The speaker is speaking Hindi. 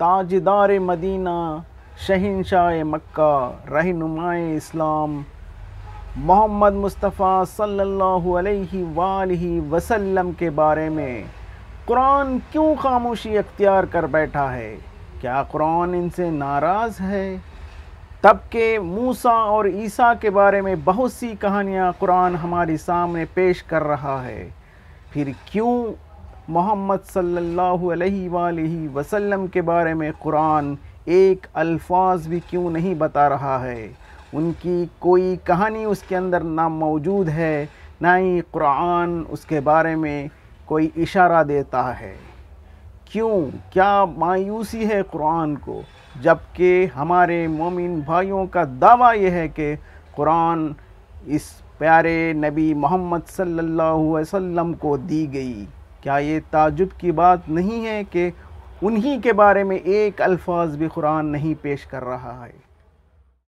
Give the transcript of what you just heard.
ताजदार मदीना शहनशाह मक्का रहनुमाए इस्लाम मोहम्मद मुस्तफ़ा सल्लल्लाहु अलैहि वालही वसल्लम के बारे में कुरान क्यों खामोशी अख्तियार कर बैठा है क्या कुरान इनसे नाराज़ है तब के मूसा और ईसा के बारे में बहुत सी कहानियाँ कुरान हमारे सामने पेश कर रहा है फिर क्यों मोहम्मद सल्लल्लाहु अलैहि वसल्लम के बारे में कुरान एक अल्फाज भी क्यों नहीं बता रहा है उनकी कोई कहानी उसके अंदर ना मौजूद है ना ही कुरान उसके बारे में कोई इशारा देता है क्यों क्या मायूसी है कुरान को जबकि हमारे मोमिन भाइयों का दावा यह है कि कुरान इस प्यारे नबी मोहम्मद सल्लल्लाहु अलैहि वसल्लम को दी गई क्या ये ताजुब की बात नहीं है कि उन्हीं के बारे में एक अल्फाज भी कुरान नहीं पेश कर रहा है